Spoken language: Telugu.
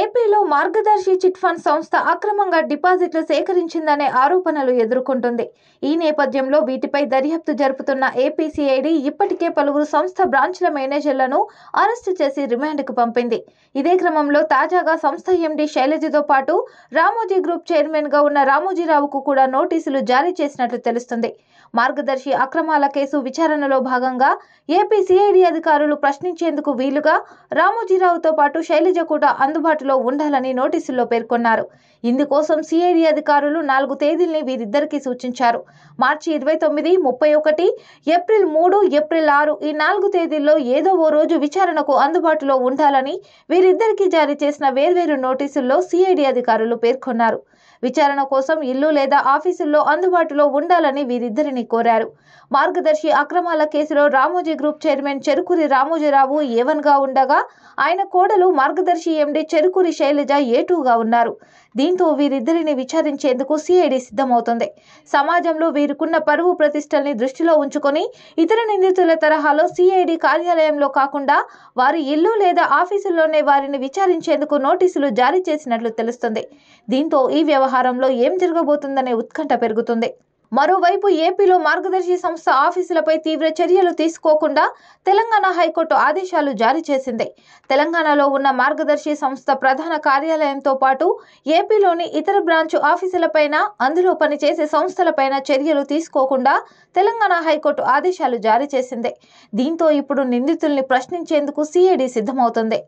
ఏపీలో మార్గదర్శి చిట్ ఫండ్ సంస్థ అక్రమంగా డిపాజిట్లు సేకరించిందనే ఆరోపణలు ఎదుర్కొంటుంది ఈ నేపథ్యంలో వీటిపై దర్యాప్తు జరుపుతున్న ఏపీసీఐడి ఇప్పటికే పలువురు సంస్థ బ్రాంచ్ల మేనేజర్లను అరెస్టు చేసి రిమాండ్కు పంపింది ఇదే క్రమంలో తాజాగా సంస్థ ఎండీ శైలజతో పాటు రామోజీ గ్రూప్ చైర్మన్గా ఉన్న రామోజీరావుకు కూడా నోటీసులు జారీ చేసినట్లు తెలుస్తుంది మార్గదర్శి అక్రమాల కేసు విచారణలో భాగంగా ఏపీసీఐడి అధికారులు ప్రశ్నించేందుకు వీలుగా రామోజీరావుతో పాటు శైలజ కూడా అందుబాటు అందుబాటులో ఉండాలని నోటీసుల్లో పేర్కొన్నారు ఇందుకోసం సిఐడి అధికారులు నాలుగు తేదీల్ని వీరిద్దరికీ సూచించారు మార్చి ఇరవై తొమ్మిది ముప్పై ఒకటి ఏప్రిల్ మూడు ఏప్రిల్ ఆరు ఈ నాలుగు తేదీల్లో ఏదో ఓ రోజు విచారణకు అందుబాటులో ఉండాలని వీరిద్దరికీ జారీ చేసిన వేర్వేరు నోటీసుల్లో సిఐడి అధికారులు పేర్కొన్నారు విచారణ కోసం ఇల్లు లేదా ఆఫీసుల్లో అందుబాటులో ఉండాలని వీరిద్దరిని కోరారు మార్గదర్శి అక్రమాల కేసులో రామోజీ గ్రూప్ చైర్మన్ చెరుకురి రామోజీరావు ఏవన్గా ఉండగా ఆయన కోడలు మార్గదర్శి ఎండి చెరుకురి శైలజ ఏటూగా ఉన్నారు దీంతో వీరిద్దరిని విచారించేందుకు సిఐడి సిద్ధమవుతుంది సమాజంలో వీరికున్న పరువు ప్రతిష్టల్ని దృష్టిలో ఉంచుకొని ఇతర నిందితుల తరహాలో సిఐడి కార్యాలయంలో కాకుండా వారి ఇల్లు లేదా ఆఫీసుల్లోనే వారిని విచారించేందుకు నోటీసులు జారీ చేసినట్లు తెలుస్తుంది దీంతో ఈ వ్యవహారం వ్యవహారంలో ఏం జరగబోతుందనే ఉత్కంఠ పెరుగుతుంది మరోవైపు ఏపీలో మార్గదర్శి సంస్థ ఆఫీసులపై తీవ్ర చర్యలు తీసుకోకుండా తెలంగాణ హైకోర్టు ఆదేశాలు జారీ చేసింది తెలంగాణలో ఉన్న మార్గదర్శి సంస్థ ప్రధాన కార్యాలయంతో పాటు ఏపీలోని ఇతర బ్రాంచ్ ఆఫీసులపైన అందులో పనిచేసే సంస్థలపైన చర్యలు తీసుకోకుండా తెలంగాణ హైకోర్టు ఆదేశాలు జారీ చేసింది దీంతో ఇప్పుడు నిందితుల్ని ప్రశ్నించేందుకు సిఐడి సిద్ధమవుతుంది